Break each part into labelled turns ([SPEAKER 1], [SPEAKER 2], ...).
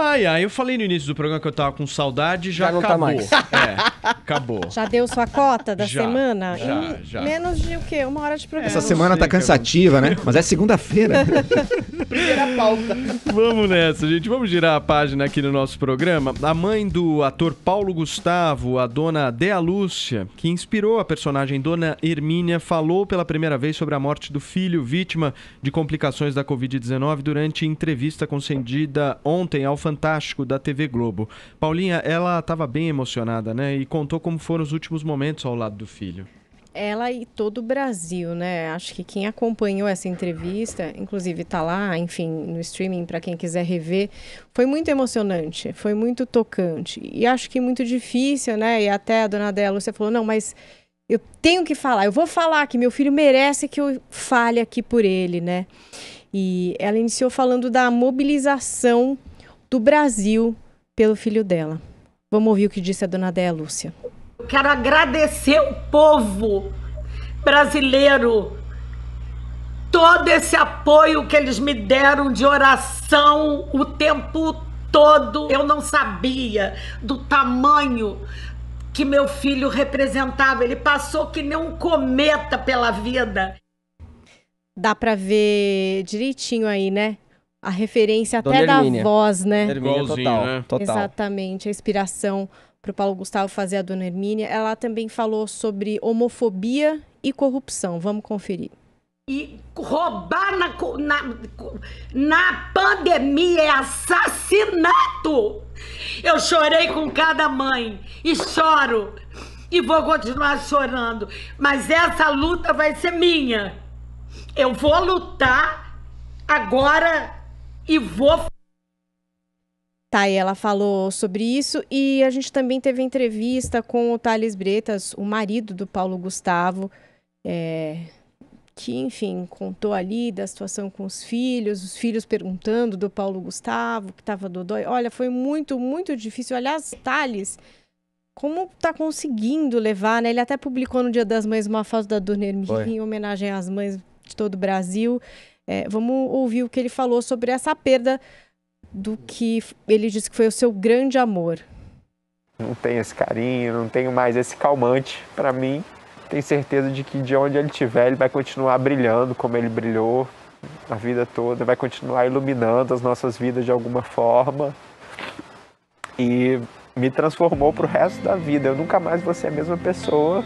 [SPEAKER 1] Ai, ai, eu falei no início do programa que eu tava com saudade, já, já não tá acabou. Tá mais. É,
[SPEAKER 2] acabou. Já
[SPEAKER 3] deu sua cota da já, semana? Já, em já. Menos de o quê? Uma hora de programa. Essa semana sei, tá
[SPEAKER 2] cansativa, né? Mas é segunda-feira.
[SPEAKER 3] Primeira pauta.
[SPEAKER 2] Vamos nessa,
[SPEAKER 1] gente. Vamos girar a página aqui no nosso programa. A mãe do ator Paulo Gustavo, a dona Dea Lúcia, que inspirou a personagem Dona Hermínia, falou pela primeira vez sobre a morte do filho, vítima de complicações da Covid-19, durante entrevista concedida ontem ao Fantástico da TV Globo. Paulinha, ela estava bem emocionada, né? E contou como foram os últimos momentos ao lado do filho
[SPEAKER 3] ela e todo o Brasil, né? Acho que quem acompanhou essa entrevista, inclusive está lá, enfim, no streaming para quem quiser rever, foi muito emocionante, foi muito tocante e acho que muito difícil, né? E até a dona dela você falou: "Não, mas eu tenho que falar, eu vou falar que meu filho merece que eu fale aqui por ele, né?" E ela iniciou falando da mobilização do Brasil pelo filho dela. Vamos ouvir o que disse a dona Déa Lúcia. Eu quero agradecer o povo brasileiro, todo esse apoio que eles me deram de oração o tempo todo. Eu não sabia do tamanho que meu filho representava. Ele passou que nem um cometa pela vida. Dá para ver direitinho aí, né? a referência Dona até Hermínia. da voz, né? total, né? total. Exatamente, a inspiração para o Paulo Gustavo fazer a Dona Hermínia. Ela também falou sobre homofobia e corrupção. Vamos conferir. E roubar na, na, na pandemia é assassinato! Eu chorei com cada mãe e choro e vou continuar chorando, mas essa luta vai ser minha. Eu vou lutar agora e vou. Tá, e ela falou sobre isso e a gente também teve entrevista com o Thales Bretas, o marido do Paulo Gustavo, é, que, enfim, contou ali da situação com os filhos, os filhos perguntando do Paulo Gustavo, que estava dói. Olha, foi muito, muito difícil. Aliás, Thales, como tá conseguindo levar, né? Ele até publicou no Dia das Mães uma foto da Dona Hermínia em homenagem às mães de todo o Brasil. É, vamos ouvir o que ele falou sobre essa perda do que ele disse que foi o seu grande amor.
[SPEAKER 2] Não tenho esse carinho, não tenho mais esse calmante. Para mim, tenho certeza de que de onde ele estiver, ele vai continuar brilhando como ele brilhou a vida toda, vai continuar iluminando as nossas vidas de alguma forma. E me transformou para o resto da vida. Eu nunca mais vou ser a mesma pessoa.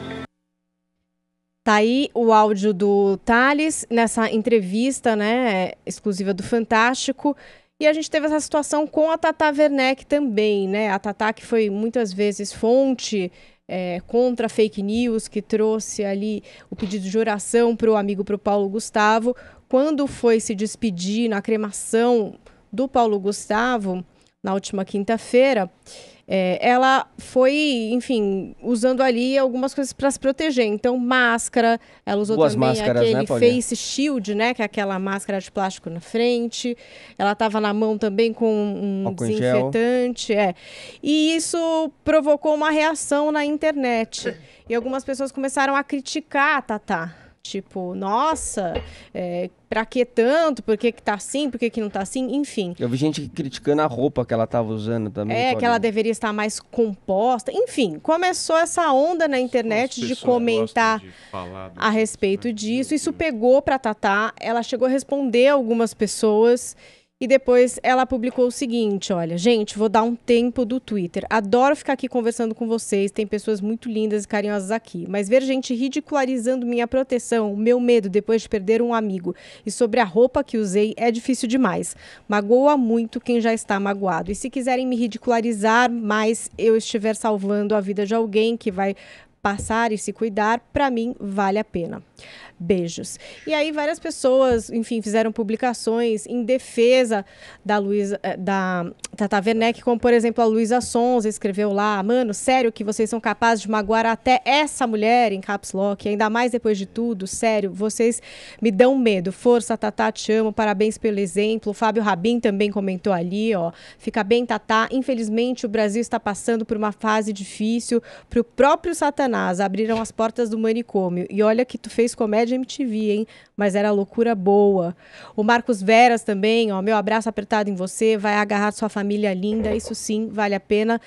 [SPEAKER 3] Tá aí o áudio do Thales nessa entrevista, né, exclusiva do Fantástico. E a gente teve essa situação com a Tata Werneck também, né? A Tata que foi muitas vezes fonte é, contra fake news, que trouxe ali o pedido de oração para o amigo, para o Paulo Gustavo. Quando foi se despedir na cremação do Paulo Gustavo, na última quinta-feira, é, ela foi, enfim, usando ali algumas coisas para se proteger. Então, máscara, ela usou Boas também máscaras, aquele né, face shield, né? Que é aquela máscara de plástico na frente. Ela estava na mão também com um desinfetante. É. E isso provocou uma reação na internet. E algumas pessoas começaram a criticar a Tatá Tipo, nossa, é, pra que tanto? Por que, que tá assim? Por que, que não tá assim? Enfim.
[SPEAKER 4] Eu vi gente criticando a roupa que ela tava usando também. É, que ela
[SPEAKER 3] deveria estar mais composta. Enfim, começou essa onda na internet de comentar de a né? respeito disso. Isso pegou pra Tatá. Ela chegou a responder algumas pessoas. E depois ela publicou o seguinte: olha, gente, vou dar um tempo do Twitter. Adoro ficar aqui conversando com vocês. Tem pessoas muito lindas e carinhosas aqui. Mas ver gente ridicularizando minha proteção, meu medo depois de perder um amigo e sobre a roupa que usei é difícil demais. Magoa muito quem já está magoado. E se quiserem me ridicularizar mais, eu estiver salvando a vida de alguém que vai passar e se cuidar, para mim vale a pena beijos. E aí várias pessoas, enfim, fizeram publicações em defesa da Luísa, eh, da Tata Werneck, como por exemplo a Luísa Sons escreveu lá, mano, sério que vocês são capazes de magoar até essa mulher em caps lock, ainda mais depois de tudo, sério, vocês me dão medo. Força, Tata, te amo, parabéns pelo exemplo. O Fábio Rabin também comentou ali, ó, fica bem, Tata. Infelizmente o Brasil está passando por uma fase difícil, pro próprio Satanás abriram as portas do manicômio. E olha que tu fez comédia de MTV, hein? Mas era loucura boa. O Marcos Veras também, ó, meu abraço apertado em você, vai agarrar sua família linda, isso sim, vale a pena.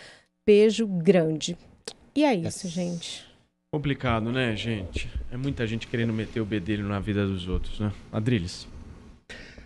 [SPEAKER 3] Beijo grande. E é isso, gente.
[SPEAKER 1] Complicado, né, gente? É muita gente querendo meter o bedelho na vida dos outros, né? Adriles.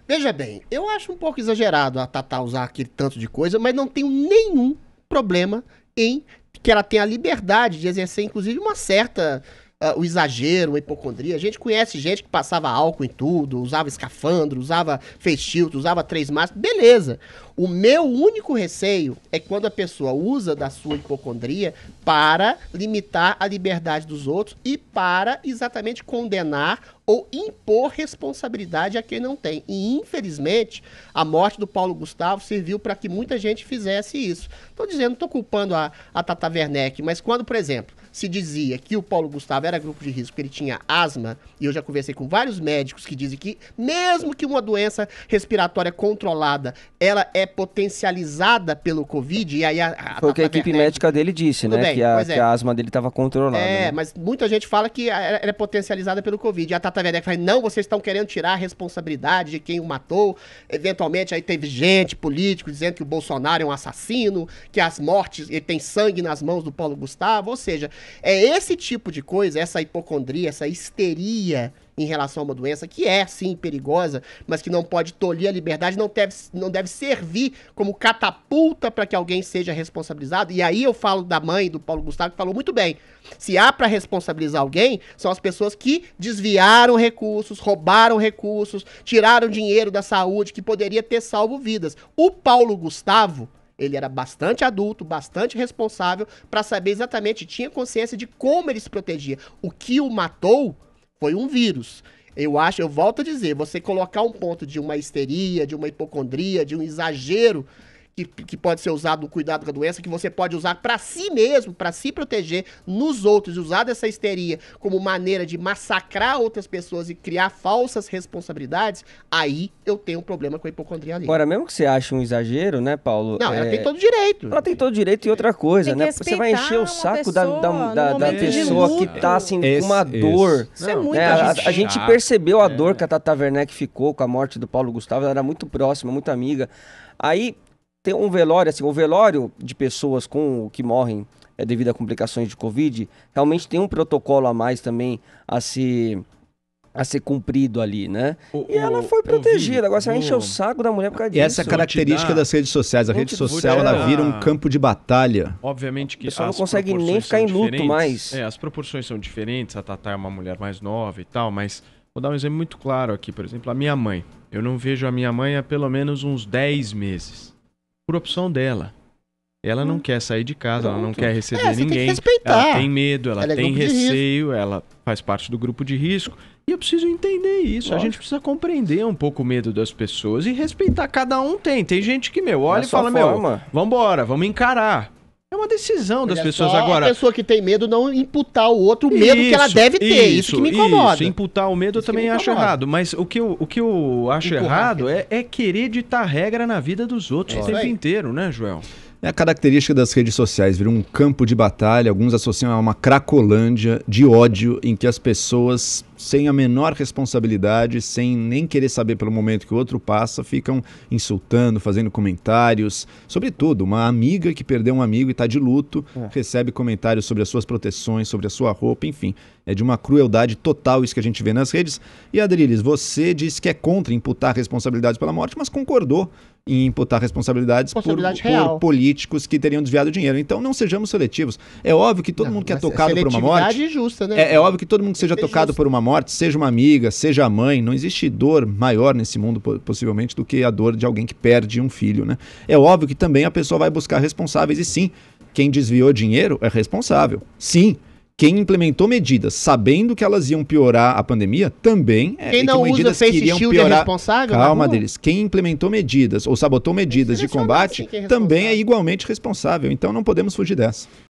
[SPEAKER 5] Veja bem, eu acho um pouco exagerado a Tata usar aquele tanto de coisa, mas não tenho nenhum problema em que ela tenha a liberdade de exercer, inclusive, uma certa uh, o exagero, a hipocondria. A gente conhece gente que passava álcool em tudo, usava escafandro, usava face shield, usava três máscaras. Beleza. O meu único receio é quando a pessoa usa da sua hipocondria para limitar a liberdade dos outros e para exatamente condenar ou impor responsabilidade a quem não tem. E infelizmente, a morte do Paulo Gustavo serviu para que muita gente fizesse isso. Estou dizendo, estou culpando a, a Tata Werneck, mas quando, por exemplo, se dizia que o Paulo Gustavo era grupo de risco, que ele tinha asma, e eu já conversei com vários médicos que dizem que, mesmo que uma doença respiratória controlada, ela é potencializada pelo Covid, e aí a, a, Foi o
[SPEAKER 4] que a equipe é, médica dele disse, né? Bem, que, a, que é. a asma dele estava controlada. É, né?
[SPEAKER 5] mas muita gente fala que ela é potencializada pelo Covid. E a Tata Werneck fala, não, vocês estão querendo tirar a responsabilidade de quem o matou. Eventualmente aí teve gente, político, dizendo que o Bolsonaro é um assassino, que as mortes, ele tem sangue nas mãos do Paulo Gustavo. Ou seja, é esse tipo de coisa, essa hipocondria, essa histeria em relação a uma doença que é, sim, perigosa, mas que não pode tolher a liberdade, não deve, não deve servir como catapulta para que alguém seja responsabilizado. E aí eu falo da mãe do Paulo Gustavo, que falou muito bem. Se há para responsabilizar alguém, são as pessoas que desviaram recursos, roubaram recursos, tiraram dinheiro da saúde, que poderia ter salvo vidas. O Paulo Gustavo, ele era bastante adulto, bastante responsável para saber exatamente, tinha consciência de como ele se protegia. O que o matou foi um vírus. Eu acho, eu volto a dizer, você colocar um ponto de uma histeria, de uma hipocondria, de um exagero que, que pode ser usado no cuidado com a doença, que você pode usar para si mesmo, para se proteger nos outros, usar essa histeria como maneira de massacrar outras pessoas e criar falsas responsabilidades, aí eu tenho um problema com a hipocondria ali. Agora,
[SPEAKER 4] mesmo que você ache um exagero, né, Paulo? Não, é... ela tem todo direito. Ela tem todo direito e outra coisa, né? Você vai encher o saco da, da, da, da pessoa que tá assim, com uma dor. Isso, isso é muito né? a, a, gente percebeu a dor é. que a Tata Werneck ficou com a morte do Paulo Gustavo, ela era muito próxima, muito amiga. Aí tem um velório, assim, o velório de pessoas com que morrem é, devido a complicações de Covid, realmente tem um protocolo a mais também a se a ser cumprido ali, né? O, e ela foi protegida. Agora você o... vai encher o saco da mulher por causa disso. Essa é a característica das redes sociais.
[SPEAKER 2] A rede social ela vira um campo de batalha.
[SPEAKER 1] Obviamente que a
[SPEAKER 4] não consegue nem ficar em luto mais. É,
[SPEAKER 1] as proporções são diferentes. A Tatá é uma mulher mais nova e tal, mas vou dar um exemplo muito claro aqui. Por exemplo, a minha mãe. Eu não vejo a minha mãe há pelo menos uns 10 meses por opção dela. Ela não hum. quer sair de casa, Pronto. ela não quer receber é, ninguém. Tem que respeitar. Ela tem medo, ela, ela é tem receio, ela faz parte do grupo de risco. E eu preciso entender isso. Lógico. A gente precisa compreender um pouco o medo das pessoas e respeitar. Cada um tem. Tem gente que, meu, olha é e fala, forma. meu, vambora, vamos encarar. É uma decisão das Olha pessoas agora. A pessoa que tem medo
[SPEAKER 5] não imputar o outro o medo isso, que ela deve ter. Isso, isso que me incomoda. Isso,
[SPEAKER 1] imputar o medo isso eu também acho errado. Mas o que eu, o que eu acho Empurrar errado é, é, querer ditar regra na vida dos outros é, o tempo é. inteiro, né, Joel?
[SPEAKER 2] É a característica das redes sociais, virou um campo de batalha. Alguns associam a uma cracolândia de ódio em que as pessoas sem a menor responsabilidade, sem nem querer saber pelo momento que o outro passa, ficam insultando, fazendo comentários. Sobretudo, uma amiga que perdeu um amigo e está de luto, é. recebe comentários sobre as suas proteções, sobre a sua roupa, enfim. É de uma crueldade total isso que a gente vê nas redes. E Adriles, você disse que é contra imputar responsabilidades pela morte, mas concordou em imputar responsabilidades por, por, políticos que teriam desviado dinheiro. Então não sejamos seletivos. É óbvio que todo não, mundo que é, é tocado por uma morte.
[SPEAKER 5] Justa, né? é, é
[SPEAKER 2] óbvio que todo mundo que seja é tocado por uma morte morte, seja uma amiga, seja a mãe, não existe dor maior nesse mundo, possivelmente, do que a dor de alguém que perde um filho, né? É óbvio que também a pessoa vai buscar responsáveis, e sim, quem desviou dinheiro é responsável. Sim, quem implementou medidas sabendo que elas iam piorar a pandemia também é quem não que usa face shield é piorar... é responsável calma deles quem implementou medidas ou sabotou é medidas de combate assim é também é igualmente responsável então não podemos fugir dessa